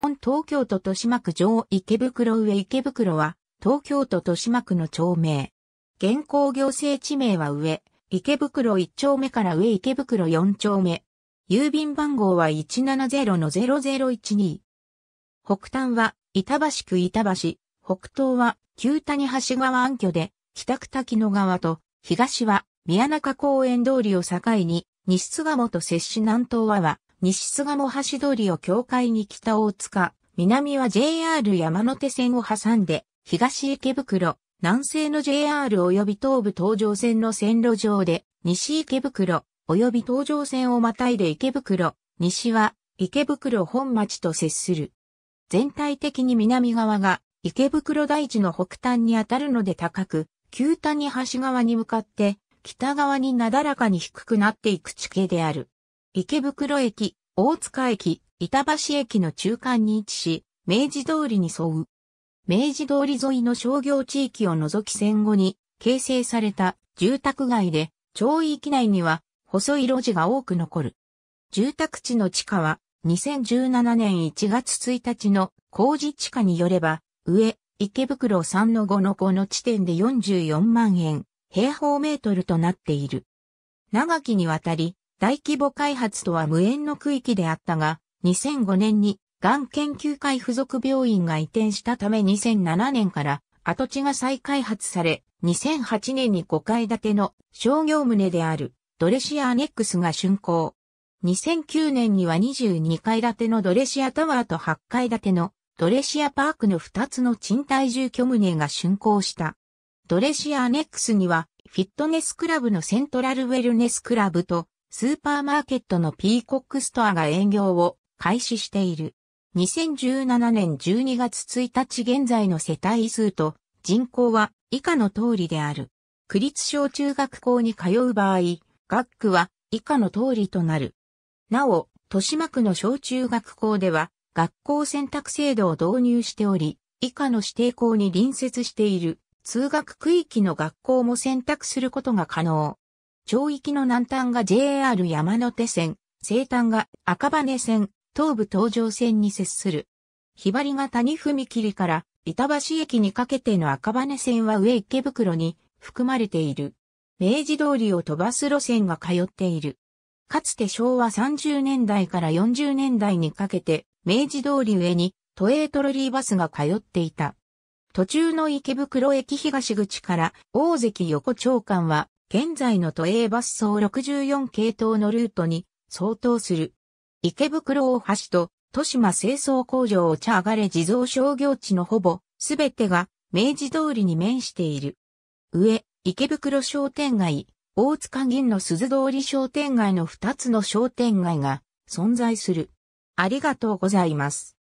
本東京都豊島区上池袋上池袋は、東京都豊島区の町名。現行行政地名は上、池袋1丁目から上池袋4丁目。郵便番号は170-0012。北端は、板橋区板橋、北東は、旧谷橋川暗居で、北区滝野川と、東は、宮中公園通りを境に、西巣鴨と摂氏南東は、西菅も橋通りを境界に北大塚、南は JR 山手線を挟んで、東池袋、南西の JR 及び東武東上線の線路上で、西池袋、及び東上線をまたいで池袋、西は池袋本町と接する。全体的に南側が池袋大地の北端にあたるので高く、旧谷橋側に向かって北側になだらかに低くなっていく地形である。池袋駅、大塚駅、板橋駅の中間に位置し、明治通りに沿う。明治通り沿いの商業地域を除き戦後に形成された住宅街で、町域内には細い路地が多く残る。住宅地の地価は2017年1月1日の工事地価によれば、上、池袋3の5の5の地点で44万円、平方メートルとなっている。長きにわたり、大規模開発とは無縁の区域であったが、2005年にがん研究会附属病院が移転したため2007年から跡地が再開発され、2008年に5階建ての商業棟であるドレシアアネックスが竣工。2009年には22階建てのドレシアタワーと8階建てのドレシアパークの2つの賃貸住居棟が竣工した。ドレシアアネックスにはフィットネスクラブのセントラルウェルネスクラブとスーパーマーケットのピーコックストアが営業を開始している。2017年12月1日現在の世帯数と人口は以下の通りである。区立小中学校に通う場合、学区は以下の通りとなる。なお、豊島区の小中学校では学校選択制度を導入しており、以下の指定校に隣接している通学区域の学校も選択することが可能。町域の南端が JR 山手線、西端が赤羽線、東武東上線に接する。ひばりが谷踏切から板橋駅にかけての赤羽線は上池袋に含まれている。明治通りを飛ばす路線が通っている。かつて昭和30年代から40年代にかけて、明治通り上に都営トロリーバスが通っていた。途中の池袋駅東口から大関横長間は現在の都営バス総64系統のルートに相当する。池袋大橋と豊島清掃工場を茶上がれ地蔵商業地のほぼすべてが明治通りに面している。上、池袋商店街、大塚銀の鈴通り商店街の2つの商店街が存在する。ありがとうございます。